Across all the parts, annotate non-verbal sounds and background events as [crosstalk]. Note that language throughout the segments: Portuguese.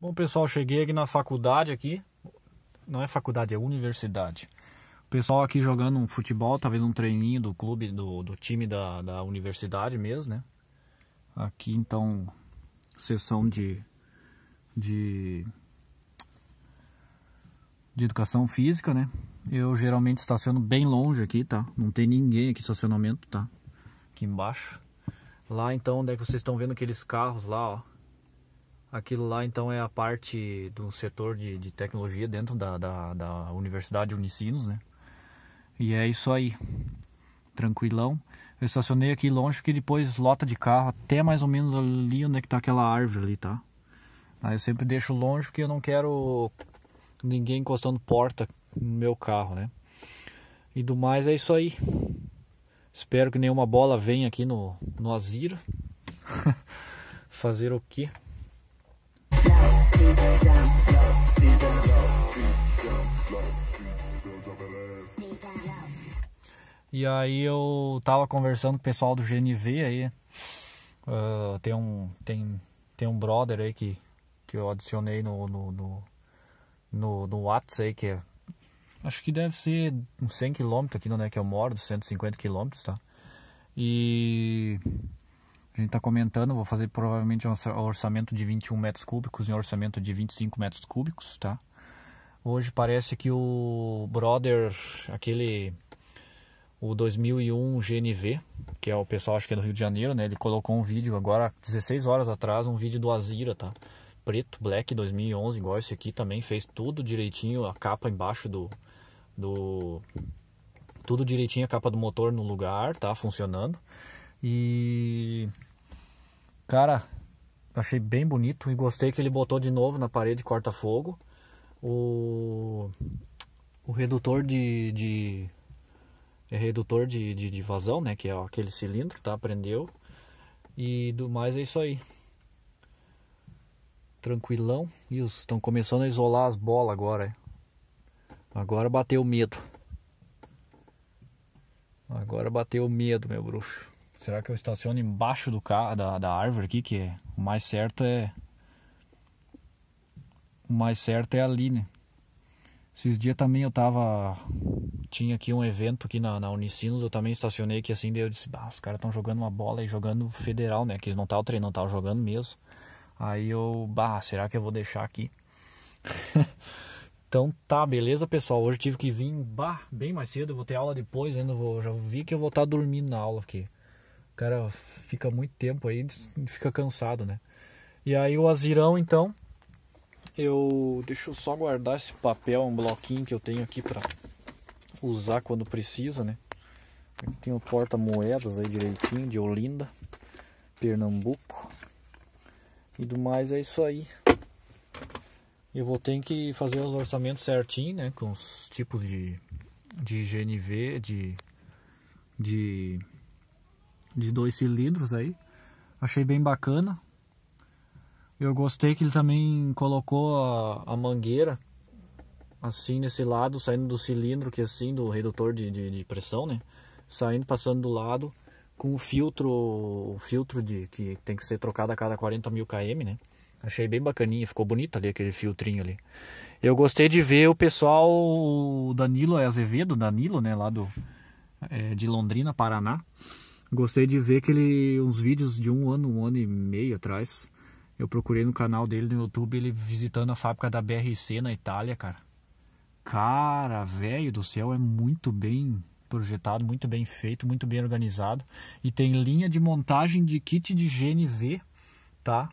Bom pessoal, cheguei aqui na faculdade aqui. Não é faculdade, é universidade. O pessoal aqui jogando um futebol, talvez um treininho do clube, do, do time da, da universidade mesmo, né? Aqui então, sessão de, de, de educação física, né? Eu geralmente estaciono bem longe aqui, tá? Não tem ninguém aqui estacionamento, tá? Aqui embaixo. Lá então, onde é que vocês estão vendo aqueles carros lá, ó. Aquilo lá então é a parte do setor de, de tecnologia dentro da, da, da, Universidade Unicinos, né? E é isso aí. Tranquilão. Eu estacionei aqui longe que depois lota de carro até mais ou menos ali onde é que tá aquela árvore ali, tá? Aí eu sempre deixo longe porque eu não quero ninguém encostando porta no meu carro, né? E do mais é isso aí. Espero que nenhuma bola venha aqui no, no Azira. [laughs] Fazer o quê? E aí eu tava conversando com o pessoal do GNV aí. Uh, tem um tem, tem um brother aí que, que eu adicionei no no, no, no, no aí, que é, acho que deve ser uns 100 km aqui não né, é que eu moro, 150 km, tá? E a gente tá comentando, vou fazer provavelmente um orçamento de 21 metros cúbicos e um orçamento de 25 metros cúbicos, tá? Hoje parece que o brother, aquele o 2001 GNV, que é o pessoal acho que é do Rio de Janeiro, né? Ele colocou um vídeo agora 16 horas atrás, um vídeo do Azira, tá? Preto Black 2011, igual esse aqui também, fez tudo direitinho, a capa embaixo do do tudo direitinho, a capa do motor no lugar, tá funcionando. E cara, achei bem bonito e gostei que ele botou de novo na parede corta-fogo o o redutor de, de é redutor de, de, de, vazão, né? Que é aquele cilindro, tá? Prendeu. E do mais é isso aí. Tranquilão. Isso, estão começando a isolar as bolas agora. É. Agora bateu medo. Agora bateu medo, meu bruxo. Será que eu estaciono embaixo do carro, da, da árvore aqui? Que é, o mais certo é... O mais certo é ali, né? Esses dias também eu tava tinha aqui um evento aqui na, na Unicinos, eu também estacionei aqui assim, daí eu disse, bah, os caras estão jogando uma bola e jogando federal, né? Que eles não estavam treinando, estavam jogando mesmo. Aí eu, bah, será que eu vou deixar aqui? [laughs] então tá, beleza, pessoal. Hoje tive que vir bah, bem mais cedo, vou ter aula depois, ainda vou. Já vi que eu vou estar tá dormindo na aula, aqui o cara fica muito tempo aí, fica cansado, né? E aí o Azirão, então, eu. Deixa eu só guardar esse papel, um bloquinho que eu tenho aqui pra usar quando precisa, né? Aqui tem o porta-moedas aí direitinho, de Olinda, Pernambuco. E do mais é isso aí. Eu vou ter que fazer os orçamentos certinho, né? Com os tipos de, de GNV, de, de, de dois cilindros aí. Achei bem bacana. Eu gostei que ele também colocou a, a mangueira assim nesse lado, saindo do cilindro, que é assim, do redutor de, de, de, pressão, né? Saindo, passando do lado, com o filtro, o filtro de que tem que ser trocado a cada 40 mil km, né? Achei bem bacaninha, ficou bonito ali aquele filtrinho ali. Eu gostei de ver o pessoal, o Danilo Azevedo, Danilo, né, lá do, é, de Londrina, Paraná. Gostei de ver aquele uns vídeos de um ano, um ano e meio atrás, eu procurei no canal dele no YouTube ele visitando a fábrica da BRC na Itália, cara cara, velho do céu, é muito bem projetado, muito bem feito, muito bem organizado e tem linha de montagem de kit de GNV, tá?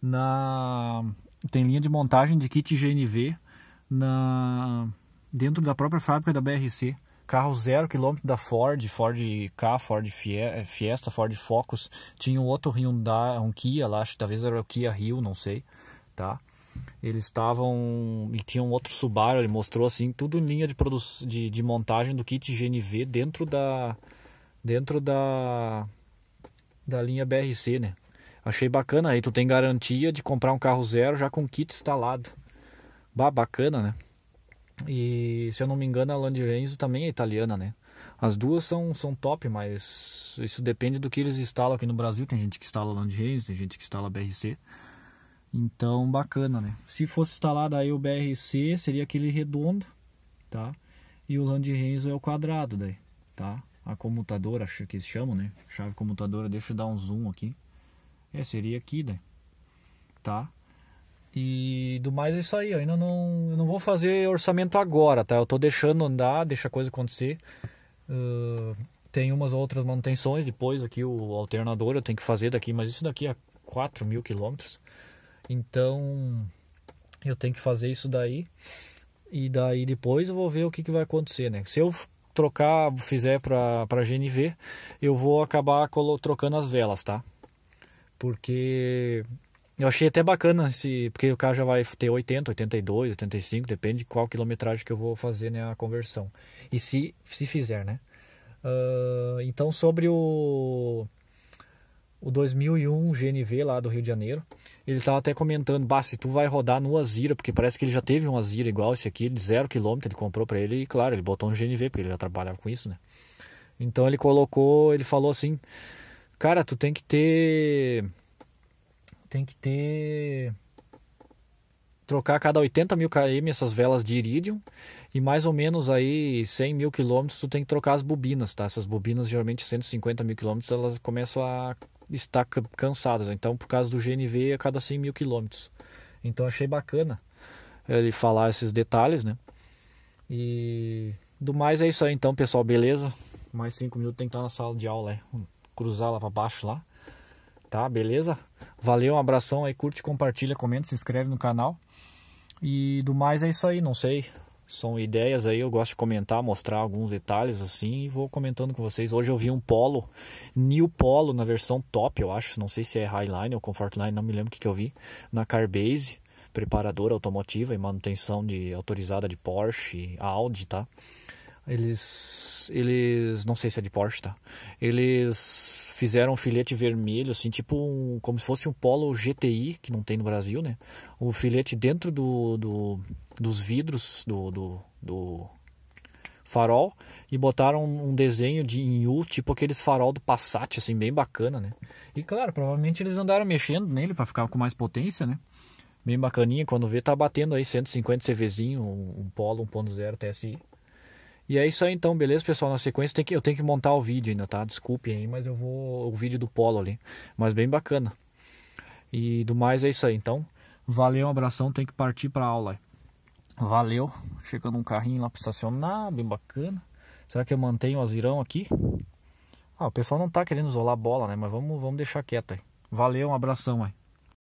Na tem linha de montagem de kit GNV na dentro da própria fábrica da BRC. Carro zero quilômetro da Ford, Ford K, Ford eh, Fiesta, Ford Focus. Tinha um outro Hyundai, um Kia lá, acho, talvez era o Kia Rio, não sei, tá? Eles estavam. E tinha um outro Subaru, ele mostrou assim, tudo em linha de, produção de, de montagem do kit GNV dentro da. Dentro da. Da linha BRC, né? Achei bacana aí, tu tem garantia de comprar um carro zero já com kit instalado. Bah, bacana, né? E se eu não me engano, a Land Renzo também é italiana, né? As duas são, são top, mas isso depende do que eles instalam aqui no Brasil. Tem gente que instala Land Renzo, tem gente que instala BRC. Então, bacana, né? Se fosse instalado aí o BRC, seria aquele redondo, tá? E o Land Renzo é o quadrado daí, tá? A comutadora, que eles chamam, né? Chave comutadora, deixa eu dar um zoom aqui. É, seria aqui, né? Tá? E do mais é isso aí, eu ainda não, eu não vou fazer orçamento agora, tá? Eu tô deixando andar, deixa a coisa acontecer. Uh, tem umas outras manutenções, depois aqui o alternador eu tenho que fazer daqui, mas isso daqui é a 4 mil quilômetros. Então eu tenho que fazer isso daí e daí depois eu vou ver o que, que vai acontecer, né? Se eu trocar, fizer para GNV, eu vou acabar trocando as velas, tá? Porque eu achei até bacana esse, porque o carro já vai ter 80, 82, 85, depende de qual quilometragem que eu vou fazer né, a conversão. E se se fizer, né? Uh, então sobre o o 2001 GNV lá do Rio de Janeiro. Ele tava até comentando, bah, se tu vai rodar no Azira, porque parece que ele já teve um Azira igual esse aqui, de zero quilômetro, ele comprou para ele e, claro, ele botou um GNV, porque ele já trabalhava com isso, né? Então ele colocou, ele falou assim, cara, tu tem que ter... Tem que ter... Trocar a cada 80 mil km essas velas de iridium e mais ou menos aí 100 mil quilômetros tu tem que trocar as bobinas, tá? Essas bobinas geralmente 150 mil quilômetros elas começam a está cansadas. Então, por causa do GNV, a cada 100 mil quilômetros. Então, achei bacana ele falar esses detalhes, né? E do mais é isso aí, então, pessoal. Beleza? Mais 5 minutos tem que estar na sala de aula, é, Cruzar lá para baixo lá. Tá, beleza? Valeu, um abração aí. Curte, compartilha, comenta, se inscreve no canal. E do mais é isso aí, não sei. São ideias aí, eu gosto de comentar, mostrar alguns detalhes assim e vou comentando com vocês. Hoje eu vi um Polo, New Polo na versão top, eu acho. Não sei se é Highline ou Comfortline, não me lembro o que, que eu vi. Na Carbase, preparadora automotiva e manutenção de autorizada de Porsche, Audi, tá? Eles, eles, não sei se é de Porsche, tá? Eles fizeram um filete vermelho, assim, tipo um, como se fosse um Polo GTI, que não tem no Brasil, né? O filete dentro do, do dos vidros do, do, do, farol e botaram um desenho de em U, tipo aqueles farol do Passat, assim, bem bacana, né? E claro, provavelmente eles andaram mexendo nele para ficar com mais potência, né? Bem bacaninha, quando vê, tá batendo aí 150 CVzinho, um, um Polo 1.0 TSI. E é isso aí então, beleza, pessoal? Na sequência tem que, eu tenho que montar o vídeo ainda, tá? Desculpe aí, mas eu vou. O vídeo do Polo ali. Mas bem bacana. E do mais é isso aí, então. Valeu, um abração, tem que partir pra aula. Valeu. Chegando um carrinho lá pra estacionar, bem bacana. Será que eu mantenho o azirão aqui? Ah, o pessoal não tá querendo isolar a bola, né? Mas vamos, vamos deixar quieto aí. Valeu, um abração aí.